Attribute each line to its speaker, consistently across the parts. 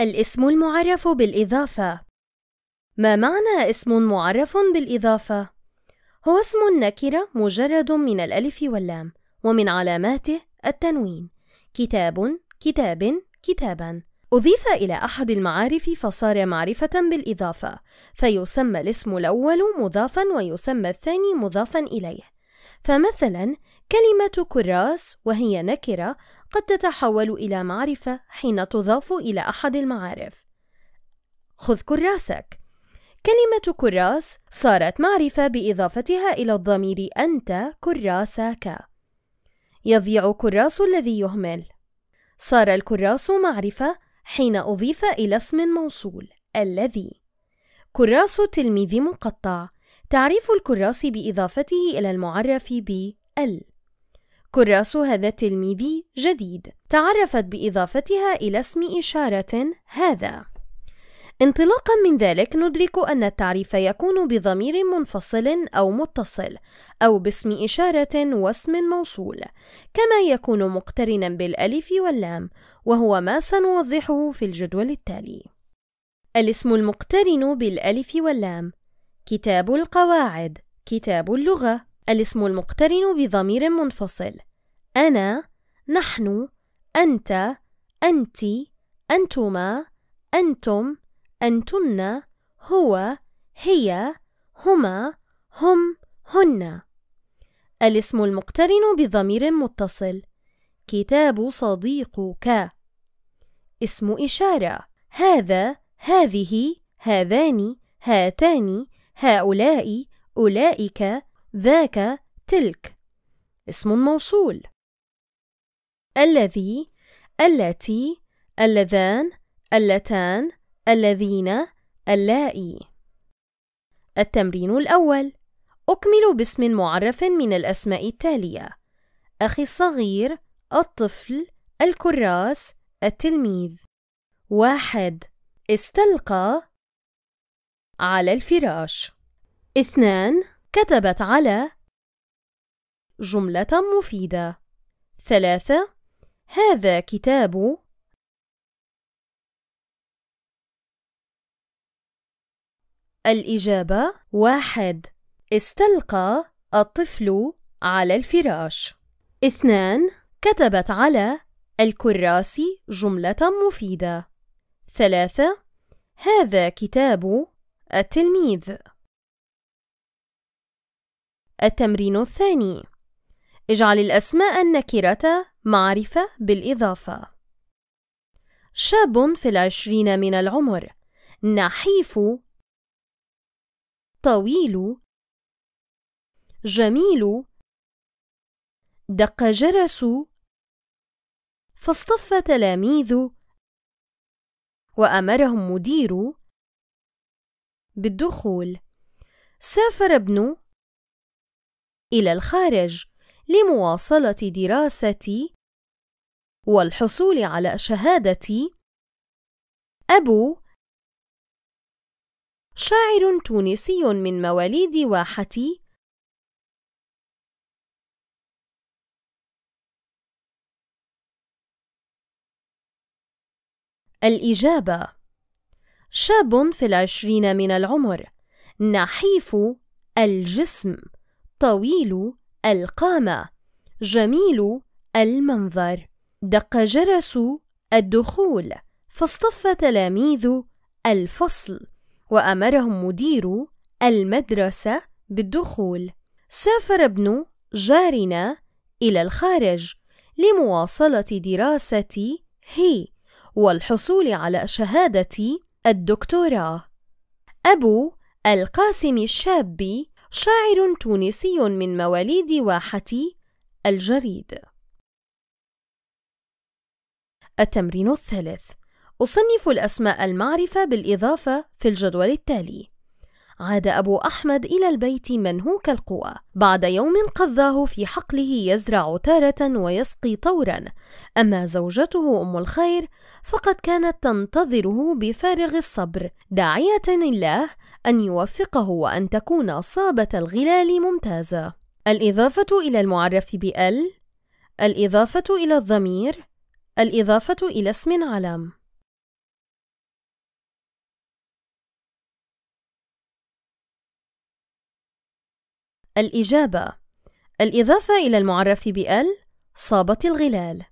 Speaker 1: الاسم المعرف بالإضافة ما معنى اسم معرف بالإضافة؟ هو اسم نكرة مجرد من الألف واللام ومن علاماته التنوين كتاب كتاب كتابا أضيف إلى أحد المعارف فصار معرفة بالإضافة فيسمى الاسم الأول مضافا ويسمى الثاني مضافا إليه فمثلا كلمة كراس وهي نكرة قد تتحول إلى معرفة حين تضاف إلى أحد المعارف خذ كراسك كلمة كراس صارت معرفة بإضافتها إلى الضمير أنت كراسك يضيع كراس الذي يهمل صار الكراس معرفة حين أضيف إلى اسم موصول الذي كراس تلميذ مقطع تعريف الكراس بإضافته إلى المعرف ب ال كراس هذا التلميذ جديد تعرفت باضافتها الى اسم اشاره هذا انطلاقا من ذلك ندرك ان التعريف يكون بضمير منفصل او متصل او باسم اشاره واسم موصول كما يكون مقترنا بالالف واللام وهو ما سنوضحه في الجدول التالي الاسم المقترن بالالف واللام كتاب القواعد كتاب اللغه الاسم المقترن بضمير منفصل أنا نحن أنت أنتِ أنتما أنتم أنتن هو هي هما هم هن الاسم المقترن بضمير متصل كتاب صديقك اسم إشارة هذا هذه هذان هاتان هؤلاء أولئك ذاك تلك اسم موصول الذي التي اللذان اللتان الذين اللائي التمرين الأول أكمل باسم معرف من الأسماء التالية أخي الصغير الطفل الكراس التلميذ واحد استلقى على الفراش اثنان كتبت على جملة مفيدة ثلاثة هذا كتاب الإجابة واحد استلقى الطفل على الفراش اثنان كتبت على الكراس جملة مفيدة ثلاثة هذا كتاب التلميذ التمرين الثاني اجعل الأسماء النكرة معرفة بالإضافة شاب في العشرين من العمر نحيف طويل جميل دق جرس فاصطف تلاميذ وأمرهم مدير بالدخول سافر ابن إلى الخارج لمواصلة دراستي والحصول على شهادة أبو شاعر تونسي من مواليد واحة الإجابة شاب في العشرين من العمر نحيف الجسم طويل القامة جميل المنظر دق جرس الدخول فاصطف تلاميذ الفصل وأمرهم مدير المدرسة بالدخول سافر ابن جارنا إلى الخارج لمواصلة دراسة هي والحصول على شهادة الدكتوراه أبو القاسم الشاب شاعر تونسي من مواليد واحة الجريد التمرين الثالث أصنف الأسماء المعرفة بالإضافة في الجدول التالي عاد أبو أحمد إلى البيت منهوك القوى بعد يوم قضاه في حقله يزرع تارة ويسقي طورا أما زوجته أم الخير فقد كانت تنتظره بفارغ الصبر داعية الله أن يوفقه وأن تكون صابة الغلال ممتازة. الإضافة إلى المعرف بال، الإضافة إلى الضمير، الإضافة إلى اسم علم. الإجابة الإضافة إلى المعرف بال صابة الغلال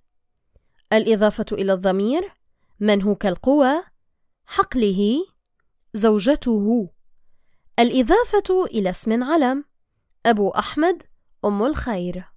Speaker 1: الإضافة إلى الضمير منهوك القوى حقله زوجته الإضافة إلى اسم علم أبو أحمد أم الخير